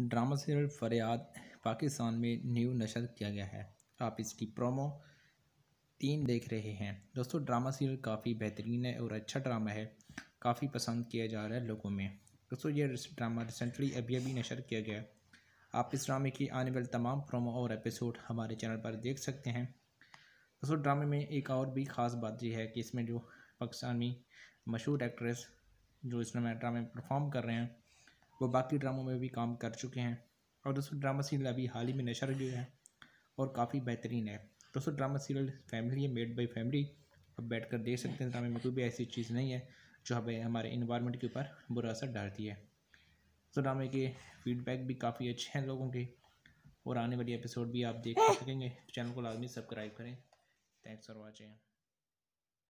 drama serial फरियाद पाकिस्तान में new नशर किया गया है आप इसकी प्रोमो तीन देख रहे हैं दोस्तों ड्रामा सीरियल काफ़ी बेहतरीन है और अच्छा ड्रामा है काफ़ी पसंद किया जा रहा है लोगों में दोस्तों ये ड्रामा रिसेंटली अभी अभी नशर किया गया है आप इस ड्रामे की आने वाले तमाम प्रोमो और एपिसोड हमारे चैनल पर देख सकते हैं दोस्तों ड्रामे में एक और भी ख़ास बात यह है कि इसमें जो पाकिस्तानी मशहूर एक्ट्रेस जो इसमें ड्रामे में परफॉर्म कर रहे हैं वो बाकी ड्रामों में भी काम कर चुके हैं और दोस्तों ड्रामा सीरियल अभी हाल ही में नशर हुआ है और काफ़ी बेहतरीन है दोस्तों ड्रामा सीरियल फैमिली है मेड बाई फैमिली अब बैठ कर देख सकते हैं ड्रामे में कोई भी ऐसी चीज़ नहीं है जो हमें हमारे इन्वायरमेंट के ऊपर बुरा असर डालती है तो ड्रामे के फीडबैक भी काफ़ी अच्छे हैं लोगों के और आने वाली एपिसोड भी आप देख सकेंगे चैनल को लाजमी सब्सक्राइब करें थैंक्स फॉर वॉचिंग